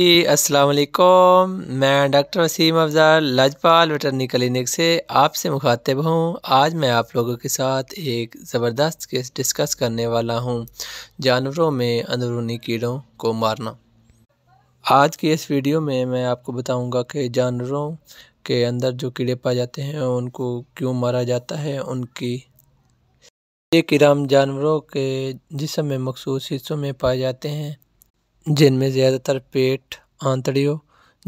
जी असलकुम मैं doctor Waseem Afzal Lajpal veterinary clinic से आपसे मुखातिब हूँ आज मैं आप लोगों के साथ एक ज़बरदस्त केस डिस्कस करने वाला हूँ जानवरों में अंदरूनी कीड़ों को मारना आज की इस वीडियो में मैं आपको बताऊँगा कि जानवरों के अंदर जो कीड़े पाए जाते हैं उनको क्यों मारा जाता है उनकी ये कीड़ा जानवरों के जिसम में मखसूस हिस्सों में पाए जाते हैं जिनमें ज़्यादातर पेट आंतड़ियों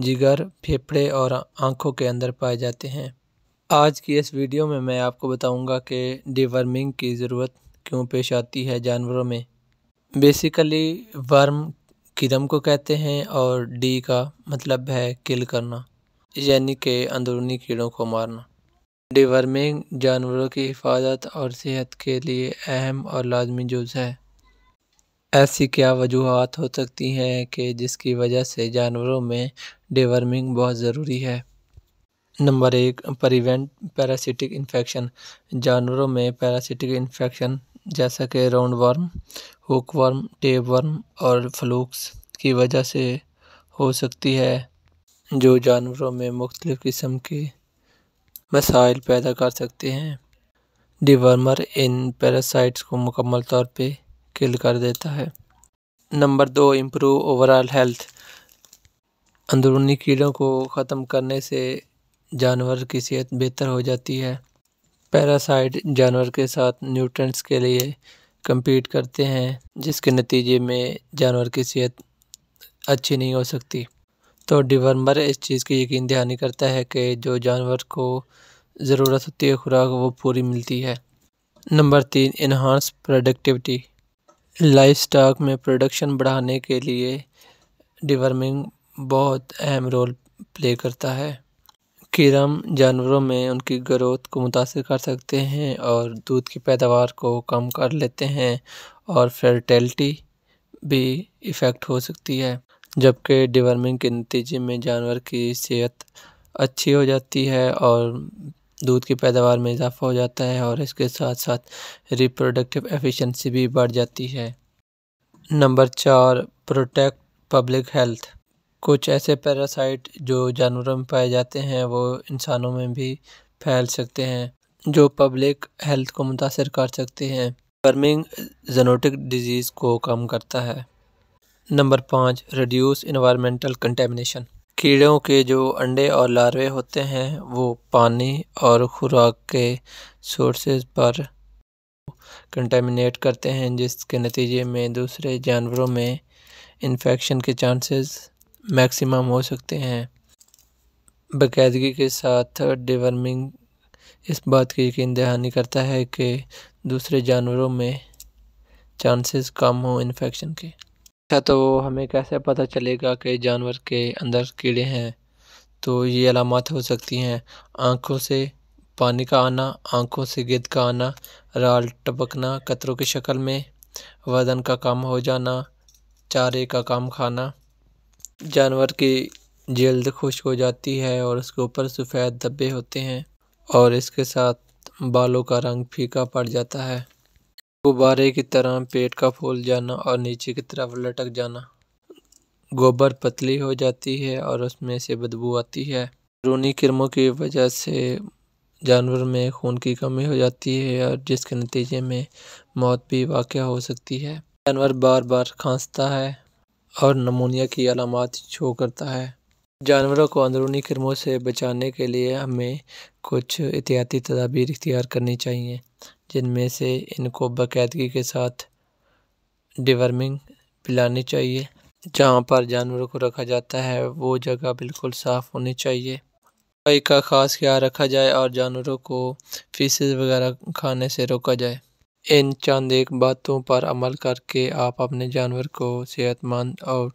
जिगर फेफड़े और आँखों के अंदर पाए जाते हैं आज की इस वीडियो में मैं आपको बताऊंगा कि डिवर्मिंग की ज़रूरत क्यों पेश आती है जानवरों में बेसिकली वर्म किदम को कहते हैं और डी का मतलब है किल करना यानी कि अंदरूनी कीड़ों को मारना डिवर्मिंग जानवरों की हिफाजत और सेहत के लिए अहम और लाजमी जुज़ है ऐसी क्या वजूहत हो सकती हैं कि जिसकी वजह से जानवरों में डेवर्मिंग बहुत ज़रूरी है नंबर एक प्रिवेंट पैरासिटिक इन्फेक्शन जानवरों में पैरासिटिक इन्फेक्शन जैसा कि roundworm hookworm tapeworm और फ्लूक्स की वजह से हो सकती है जो जानवरों में मुख्तलिफ़ किस्म के मसाइल पैदा कर सकते हैं डिवर्मर इन पैरासाइट्स को मुकम्मल तौर पर किल कर देता है नंबर दो इम्प्रूव ओवरऑल हेल्थ अंदरूनी कीड़ों को ख़त्म करने से जानवर की सेहत बेहतर हो जाती है पैरासाइट जानवर के साथ न्यूट्रेंट्स के लिए कम्पीट करते हैं जिसके नतीजे में जानवर की सेहत अच्छी नहीं हो सकती तो डिवर्मर इस चीज़ की यकीन दहानी करता है कि जो जानवर को ज़रूरत होती है खुराक वो पूरी मिलती है नंबर तीन इन्हांस प्रोडक्टिविटी लाइव स्टॉक में प्रोडक्शन बढ़ाने के लिए डिवर्मिंग बहुत अहम रोल प्ले करता है किरम जानवरों में उनकी ग्रोथ को मुतासर कर सकते हैं और दूध की पैदावार को कम कर लेते हैं और फर्टेलिटी भी इफ़ेक्ट हो सकती है जबकि डिवर्मिंग के नतीजे में जानवर की सेहत अच्छी हो जाती है और दूध की पैदावार में इजाफा हो जाता है और इसके साथ साथ रिप्रोडक्टिव एफिशिएंसी भी बढ़ जाती है नंबर चार प्रोटेक्ट पब्लिक हेल्थ कुछ ऐसे पैरासाइट जो जानवरों में पाए जाते हैं वो इंसानों में भी फैल सकते हैं जो पब्लिक हेल्थ को मुतासर कर सकते हैं वर्मिंग जेनोटिक डिजीज़ को कम करता है नंबर पाँच रिड्यूस इन्वायरमेंटल कंटेमिनेशन कीड़ों के जो अंडे और लार्वे होते हैं वो पानी और ख़ुराक के सोर्सेज पर कंटेमिनेट करते हैं जिसके नतीजे में दूसरे जानवरों में इन्फेक्शन के चांसेस मैक्सिमम हो सकते हैं बाकायदगी के साथ डिवर्मिंग इस बात की यकीन दहानी करता है कि दूसरे जानवरों में चांसेस कम हों इन्फेक्शन के अच्छा तो हमें कैसे पता चलेगा कि जानवर के अंदर कीड़े हैं तो ये अलामत हो सकती हैं आँखों से पानी का आना आँखों से गिद का आना राल टपकना कतरों की शक्ल में वज़न का कम हो जाना चारे का कम खाना जानवर की जल्द खुश्क हो जाती है और उसके ऊपर सफ़ेद धब्बे होते हैं और इसके साथ बालों का रंग फीका पड़ जाता है गुब्बारे की तरह पेट का फूल जाना और नीचे की तरफ लटक जाना गोबर पतली हो जाती है और उसमें से बदबू आती है अंदरूनी किरमों की वजह से जानवर में खून की कमी हो जाती है और जिसके नतीजे में मौत भी वाक़ हो सकती है जानवर बार बार खांसता है और नमोनिया की अलामत शो करता है जानवरों को अंदरूनी किरमों से बचाने के लिए हमें कुछ एहतियाती तदाबीर इख्तियार करनी चाहिए जिनमें से इनको बाकायदगी के साथ डिवर्मिंग पिलानी चाहिए जहाँ पर जानवरों को रखा जाता है वो जगह बिल्कुल साफ़ होनी चाहिए सफाई का ख़ास ख्याल रखा जाए और जानवरों को फीसिस वगैरह खाने से रोका जाए इन चंद एक बातों पर अमल करके आप अपने जानवर को सेहतमंद और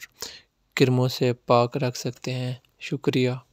किरमों से पाक रख सकते हैं शुक्रिया